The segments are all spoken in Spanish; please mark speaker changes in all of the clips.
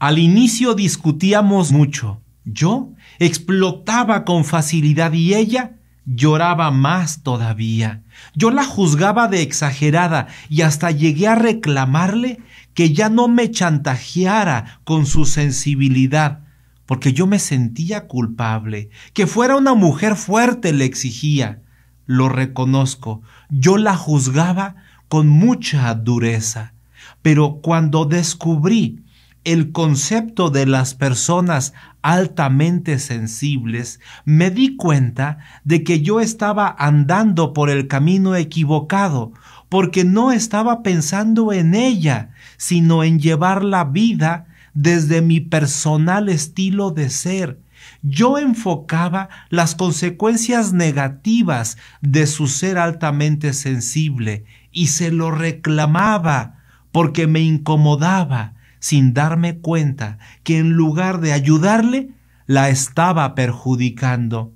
Speaker 1: Al inicio discutíamos mucho. Yo explotaba con facilidad y ella lloraba más todavía. Yo la juzgaba de exagerada y hasta llegué a reclamarle que ya no me chantajeara con su sensibilidad, porque yo me sentía culpable. Que fuera una mujer fuerte le exigía. Lo reconozco, yo la juzgaba con mucha dureza. Pero cuando descubrí el concepto de las personas altamente sensibles, me di cuenta de que yo estaba andando por el camino equivocado, porque no estaba pensando en ella, sino en llevar la vida desde mi personal estilo de ser. Yo enfocaba las consecuencias negativas de su ser altamente sensible y se lo reclamaba porque me incomodaba sin darme cuenta que en lugar de ayudarle, la estaba perjudicando.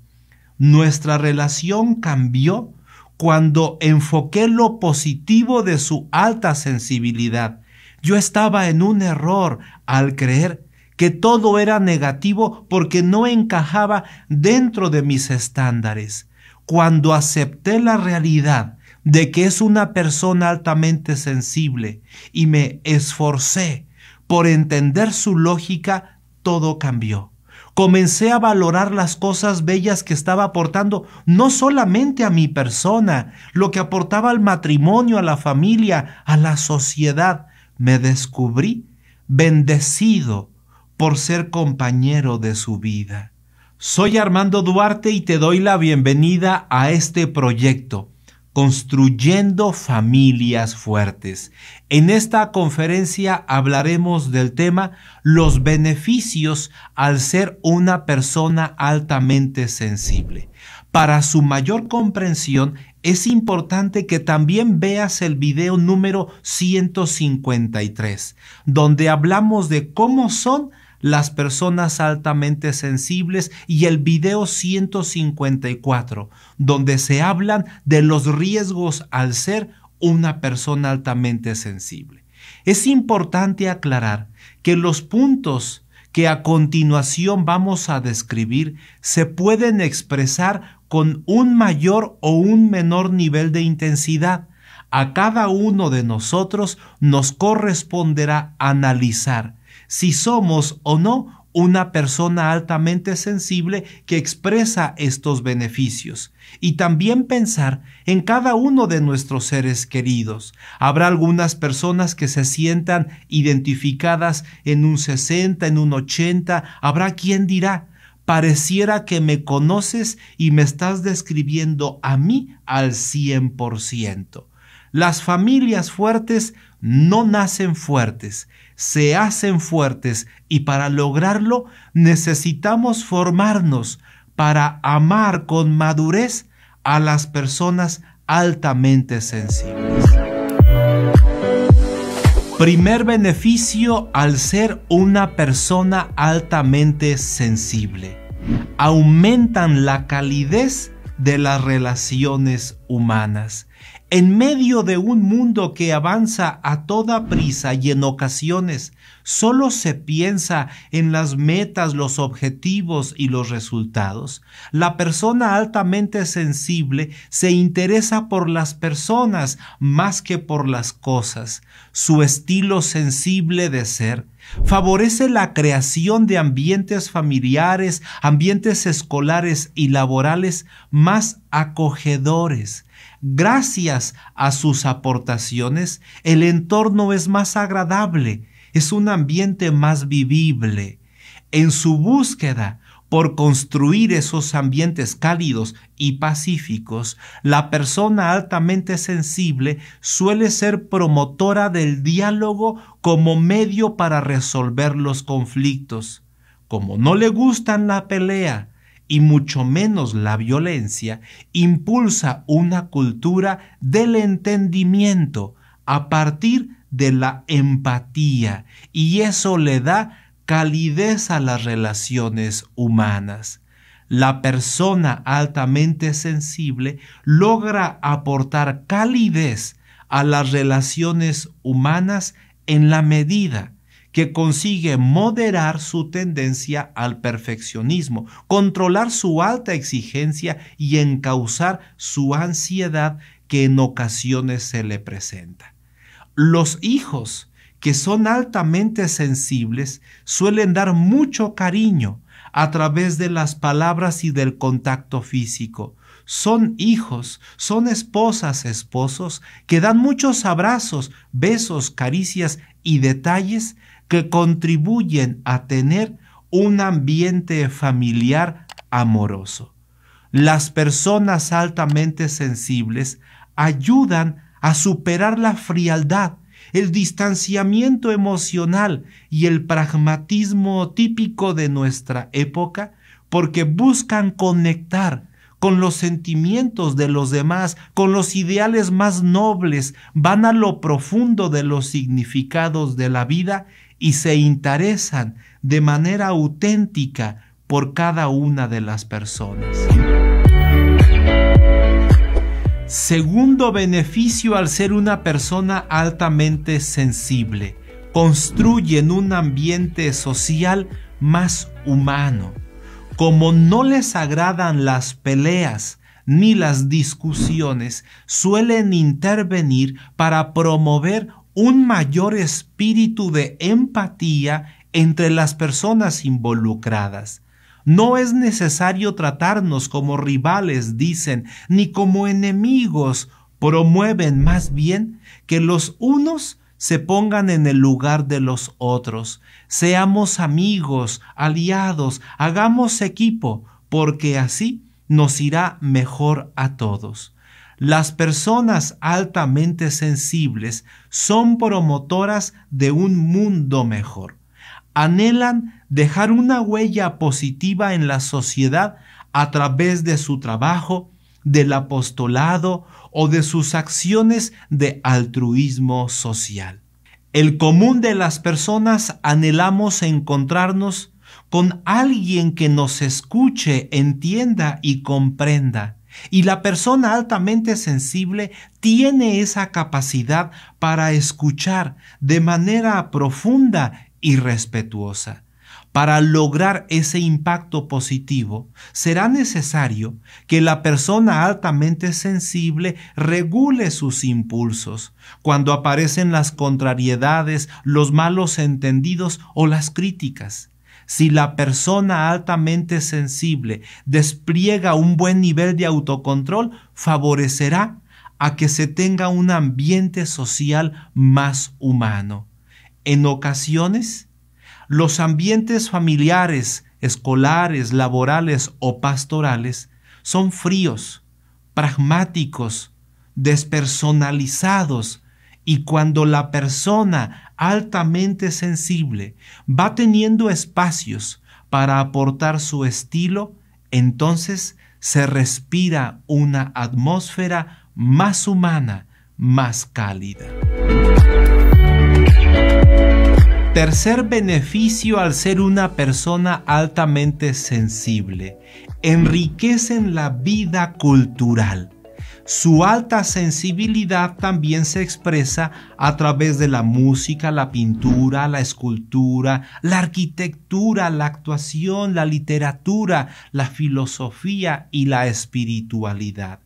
Speaker 1: Nuestra relación cambió cuando enfoqué lo positivo de su alta sensibilidad. Yo estaba en un error al creer que todo era negativo porque no encajaba dentro de mis estándares. Cuando acepté la realidad de que es una persona altamente sensible y me esforcé por entender su lógica, todo cambió. Comencé a valorar las cosas bellas que estaba aportando, no solamente a mi persona, lo que aportaba al matrimonio, a la familia, a la sociedad. Me descubrí bendecido por ser compañero de su vida. Soy Armando Duarte y te doy la bienvenida a este proyecto Construyendo familias fuertes. En esta conferencia hablaremos del tema los beneficios al ser una persona altamente sensible. Para su mayor comprensión es importante que también veas el video número 153, donde hablamos de cómo son las personas altamente sensibles y el video 154, donde se hablan de los riesgos al ser una persona altamente sensible. Es importante aclarar que los puntos que a continuación vamos a describir se pueden expresar con un mayor o un menor nivel de intensidad. A cada uno de nosotros nos corresponderá analizar si somos o no una persona altamente sensible que expresa estos beneficios. Y también pensar en cada uno de nuestros seres queridos. Habrá algunas personas que se sientan identificadas en un 60, en un 80, habrá quien dirá, pareciera que me conoces y me estás describiendo a mí al 100%. Las familias fuertes no nacen fuertes, se hacen fuertes y para lograrlo necesitamos formarnos para amar con madurez a las personas altamente sensibles. Primer beneficio al ser una persona altamente sensible. Aumentan la calidez de las relaciones humanas en medio de un mundo que avanza a toda prisa y en ocasiones Solo se piensa en las metas, los objetivos y los resultados. La persona altamente sensible se interesa por las personas más que por las cosas. Su estilo sensible de ser favorece la creación de ambientes familiares, ambientes escolares y laborales más acogedores. Gracias a sus aportaciones, el entorno es más agradable es un ambiente más vivible. En su búsqueda por construir esos ambientes cálidos y pacíficos, la persona altamente sensible suele ser promotora del diálogo como medio para resolver los conflictos. Como no le gustan la pelea y mucho menos la violencia, impulsa una cultura del entendimiento a partir de la empatía y eso le da calidez a las relaciones humanas. La persona altamente sensible logra aportar calidez a las relaciones humanas en la medida que consigue moderar su tendencia al perfeccionismo, controlar su alta exigencia y encauzar su ansiedad que en ocasiones se le presenta. Los hijos que son altamente sensibles suelen dar mucho cariño a través de las palabras y del contacto físico. Son hijos, son esposas, esposos, que dan muchos abrazos, besos, caricias y detalles que contribuyen a tener un ambiente familiar amoroso. Las personas altamente sensibles ayudan a superar la frialdad, el distanciamiento emocional y el pragmatismo típico de nuestra época, porque buscan conectar con los sentimientos de los demás, con los ideales más nobles, van a lo profundo de los significados de la vida y se interesan de manera auténtica por cada una de las personas. Segundo beneficio al ser una persona altamente sensible. Construyen un ambiente social más humano. Como no les agradan las peleas ni las discusiones, suelen intervenir para promover un mayor espíritu de empatía entre las personas involucradas. No es necesario tratarnos como rivales, dicen, ni como enemigos. Promueven más bien que los unos se pongan en el lugar de los otros. Seamos amigos, aliados, hagamos equipo, porque así nos irá mejor a todos. Las personas altamente sensibles son promotoras de un mundo mejor. Anhelan dejar una huella positiva en la sociedad a través de su trabajo, del apostolado o de sus acciones de altruismo social. El común de las personas anhelamos encontrarnos con alguien que nos escuche, entienda y comprenda. Y la persona altamente sensible tiene esa capacidad para escuchar de manera profunda y respetuosa. Para lograr ese impacto positivo, será necesario que la persona altamente sensible regule sus impulsos cuando aparecen las contrariedades, los malos entendidos o las críticas. Si la persona altamente sensible despliega un buen nivel de autocontrol, favorecerá a que se tenga un ambiente social más humano. En ocasiones, los ambientes familiares, escolares, laborales o pastorales son fríos, pragmáticos, despersonalizados, y cuando la persona altamente sensible va teniendo espacios para aportar su estilo, entonces se respira una atmósfera más humana, más cálida. Tercer beneficio al ser una persona altamente sensible. Enriquecen la vida cultural. Su alta sensibilidad también se expresa a través de la música, la pintura, la escultura, la arquitectura, la actuación, la literatura, la filosofía y la espiritualidad.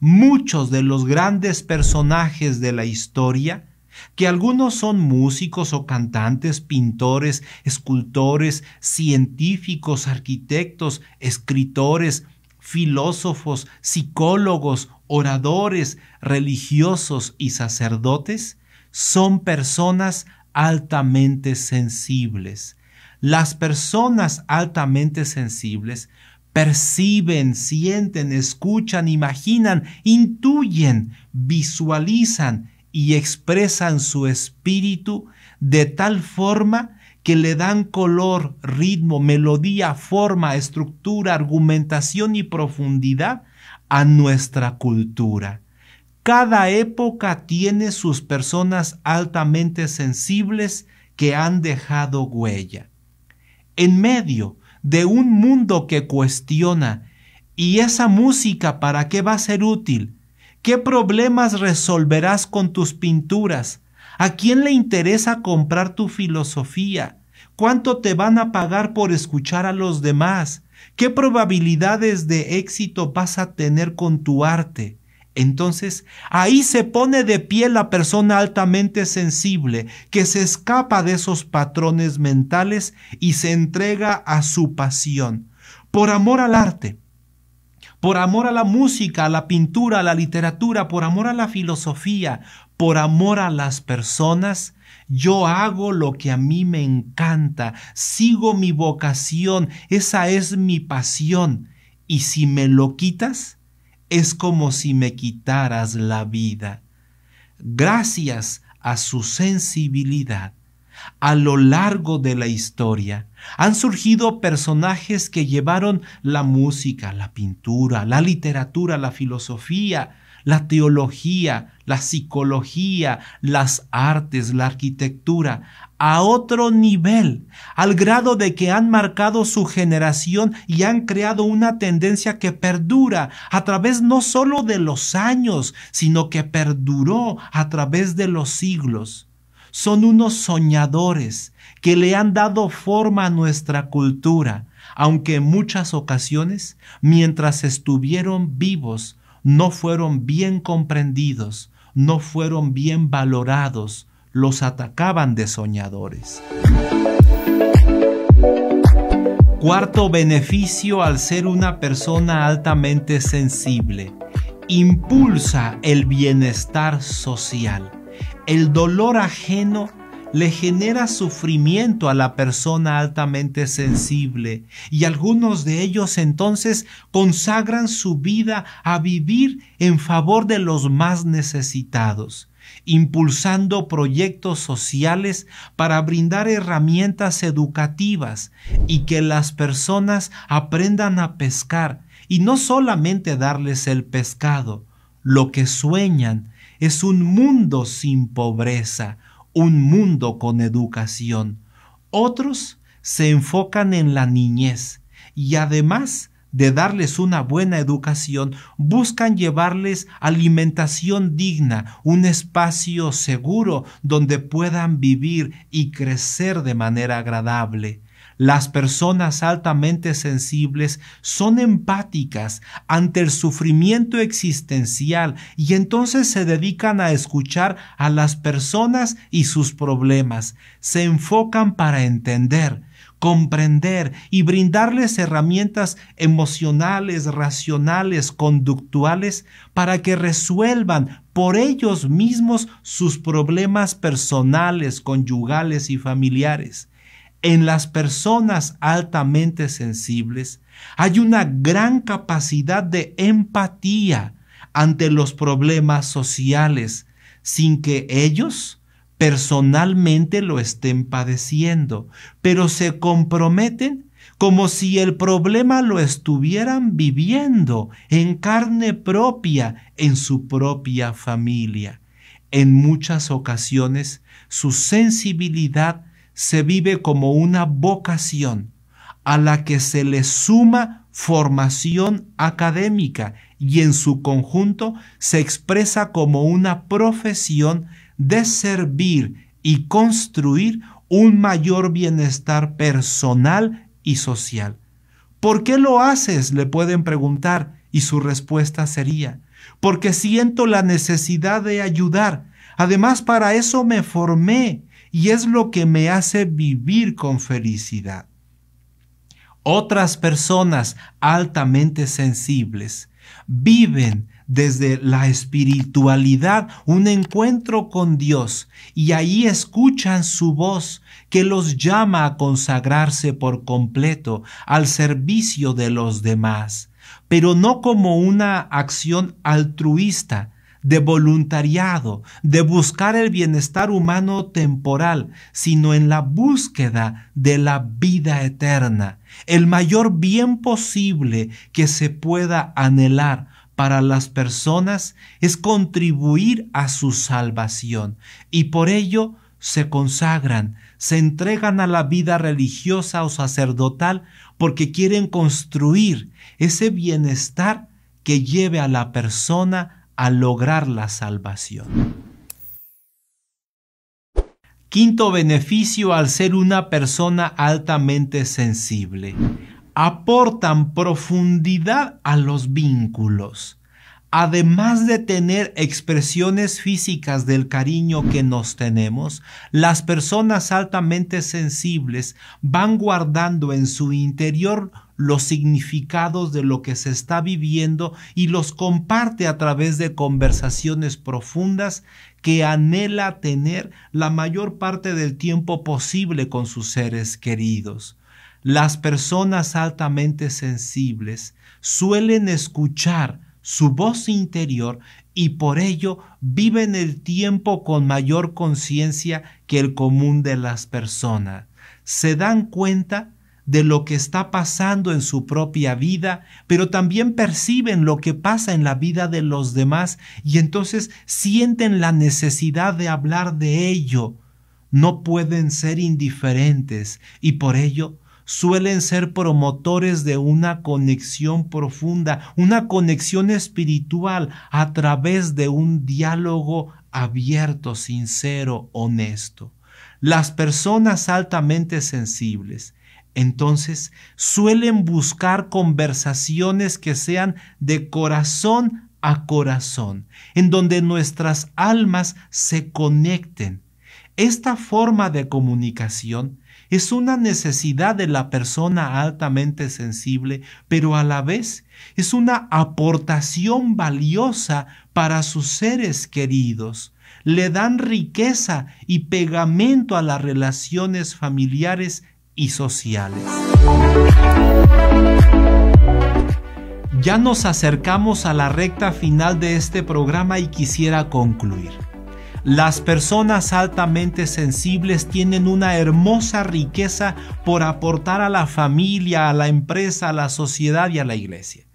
Speaker 1: Muchos de los grandes personajes de la historia que algunos son músicos o cantantes, pintores, escultores, científicos, arquitectos, escritores, filósofos, psicólogos, oradores, religiosos y sacerdotes, son personas altamente sensibles. Las personas altamente sensibles perciben, sienten, escuchan, imaginan, intuyen, visualizan y expresan su espíritu de tal forma que le dan color, ritmo, melodía, forma, estructura, argumentación y profundidad a nuestra cultura. Cada época tiene sus personas altamente sensibles que han dejado huella. En medio de un mundo que cuestiona, ¿y esa música para qué va a ser útil? ¿Qué problemas resolverás con tus pinturas? ¿A quién le interesa comprar tu filosofía? ¿Cuánto te van a pagar por escuchar a los demás? ¿Qué probabilidades de éxito vas a tener con tu arte? Entonces, ahí se pone de pie la persona altamente sensible, que se escapa de esos patrones mentales y se entrega a su pasión, por amor al arte, por amor a la música, a la pintura, a la literatura, por amor a la filosofía, por amor a las personas, yo hago lo que a mí me encanta, sigo mi vocación, esa es mi pasión. Y si me lo quitas, es como si me quitaras la vida. Gracias a su sensibilidad, a lo largo de la historia, han surgido personajes que llevaron la música, la pintura, la literatura, la filosofía, la teología, la psicología, las artes, la arquitectura, a otro nivel, al grado de que han marcado su generación y han creado una tendencia que perdura a través no solo de los años, sino que perduró a través de los siglos son unos soñadores que le han dado forma a nuestra cultura, aunque en muchas ocasiones, mientras estuvieron vivos, no fueron bien comprendidos, no fueron bien valorados, los atacaban de soñadores. Cuarto beneficio al ser una persona altamente sensible. Impulsa el bienestar social. El dolor ajeno le genera sufrimiento a la persona altamente sensible y algunos de ellos entonces consagran su vida a vivir en favor de los más necesitados impulsando proyectos sociales para brindar herramientas educativas y que las personas aprendan a pescar y no solamente darles el pescado, lo que sueñan es un mundo sin pobreza, un mundo con educación. Otros se enfocan en la niñez y además de darles una buena educación, buscan llevarles alimentación digna, un espacio seguro donde puedan vivir y crecer de manera agradable. Las personas altamente sensibles son empáticas ante el sufrimiento existencial y entonces se dedican a escuchar a las personas y sus problemas. Se enfocan para entender comprender y brindarles herramientas emocionales, racionales, conductuales, para que resuelvan por ellos mismos sus problemas personales, conyugales y familiares. En las personas altamente sensibles hay una gran capacidad de empatía ante los problemas sociales sin que ellos personalmente lo estén padeciendo, pero se comprometen como si el problema lo estuvieran viviendo en carne propia, en su propia familia. En muchas ocasiones su sensibilidad se vive como una vocación a la que se le suma formación académica y en su conjunto se expresa como una profesión de servir y construir un mayor bienestar personal y social. ¿Por qué lo haces? le pueden preguntar y su respuesta sería, porque siento la necesidad de ayudar. Además, para eso me formé y es lo que me hace vivir con felicidad. Otras personas altamente sensibles viven desde la espiritualidad un encuentro con Dios y ahí escuchan su voz que los llama a consagrarse por completo al servicio de los demás, pero no como una acción altruista, de voluntariado, de buscar el bienestar humano temporal, sino en la búsqueda de la vida eterna, el mayor bien posible que se pueda anhelar para las personas es contribuir a su salvación y por ello se consagran, se entregan a la vida religiosa o sacerdotal porque quieren construir ese bienestar que lleve a la persona a lograr la salvación. Quinto beneficio al ser una persona altamente sensible. Aportan profundidad a los vínculos. Además de tener expresiones físicas del cariño que nos tenemos, las personas altamente sensibles van guardando en su interior los significados de lo que se está viviendo y los comparte a través de conversaciones profundas que anhela tener la mayor parte del tiempo posible con sus seres queridos. Las personas altamente sensibles suelen escuchar su voz interior y por ello viven el tiempo con mayor conciencia que el común de las personas. Se dan cuenta de lo que está pasando en su propia vida, pero también perciben lo que pasa en la vida de los demás y entonces sienten la necesidad de hablar de ello. No pueden ser indiferentes y por ello suelen ser promotores de una conexión profunda, una conexión espiritual a través de un diálogo abierto, sincero, honesto. Las personas altamente sensibles entonces suelen buscar conversaciones que sean de corazón a corazón, en donde nuestras almas se conecten. Esta forma de comunicación es una necesidad de la persona altamente sensible, pero a la vez es una aportación valiosa para sus seres queridos. Le dan riqueza y pegamento a las relaciones familiares y sociales. Ya nos acercamos a la recta final de este programa y quisiera concluir. Las personas altamente sensibles tienen una hermosa riqueza por aportar a la familia, a la empresa, a la sociedad y a la iglesia.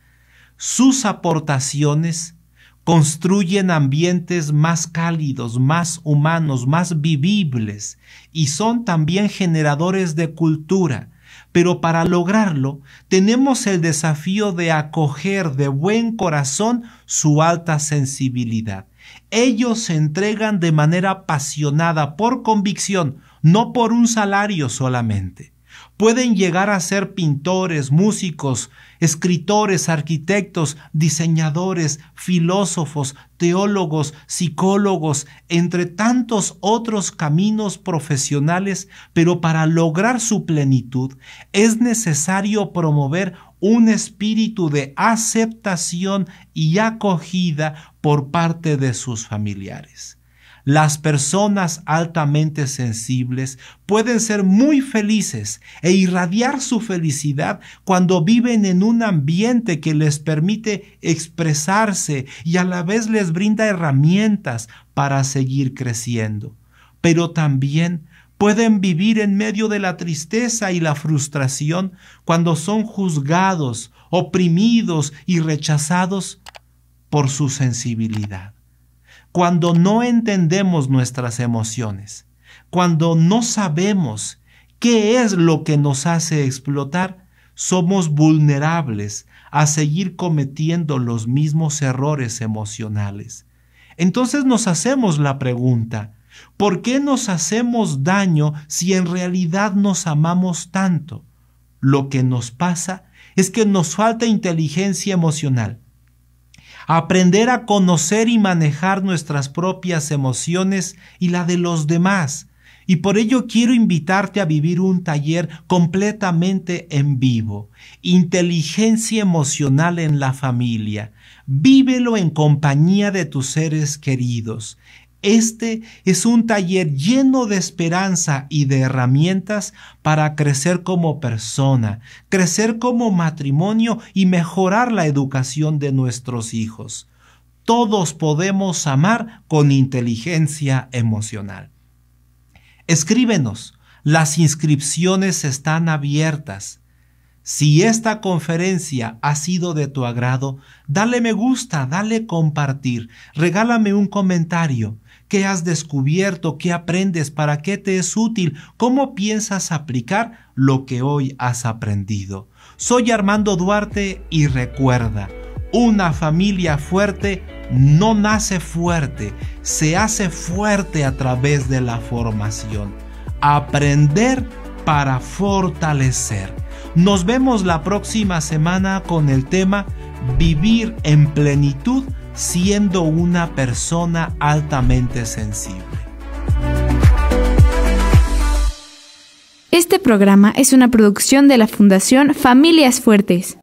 Speaker 1: Sus aportaciones construyen ambientes más cálidos, más humanos, más vivibles y son también generadores de cultura. Pero para lograrlo tenemos el desafío de acoger de buen corazón su alta sensibilidad. Ellos se entregan de manera apasionada por convicción, no por un salario solamente. Pueden llegar a ser pintores, músicos, escritores, arquitectos, diseñadores, filósofos, teólogos, psicólogos, entre tantos otros caminos profesionales, pero para lograr su plenitud es necesario promover un espíritu de aceptación y acogida por parte de sus familiares. Las personas altamente sensibles pueden ser muy felices e irradiar su felicidad cuando viven en un ambiente que les permite expresarse y a la vez les brinda herramientas para seguir creciendo. Pero también pueden vivir en medio de la tristeza y la frustración cuando son juzgados, oprimidos y rechazados por su sensibilidad cuando no entendemos nuestras emociones, cuando no sabemos qué es lo que nos hace explotar, somos vulnerables a seguir cometiendo los mismos errores emocionales. Entonces nos hacemos la pregunta, ¿por qué nos hacemos daño si en realidad nos amamos tanto? Lo que nos pasa es que nos falta inteligencia emocional aprender a conocer y manejar nuestras propias emociones y la de los demás. Y por ello quiero invitarte a vivir un taller completamente en vivo. Inteligencia emocional en la familia. Vívelo en compañía de tus seres queridos. Este es un taller lleno de esperanza y de herramientas para crecer como persona, crecer como matrimonio y mejorar la educación de nuestros hijos. Todos podemos amar con inteligencia emocional. Escríbenos, las inscripciones están abiertas. Si esta conferencia ha sido de tu agrado, dale me gusta, dale compartir, regálame un comentario. ¿Qué has descubierto? ¿Qué aprendes? ¿Para qué te es útil? ¿Cómo piensas aplicar lo que hoy has aprendido? Soy Armando Duarte y recuerda, una familia fuerte no nace fuerte, se hace fuerte a través de la formación. Aprender para fortalecer. Nos vemos la próxima semana con el tema Vivir en plenitud siendo una persona altamente sensible. Este programa es una producción de la Fundación Familias Fuertes.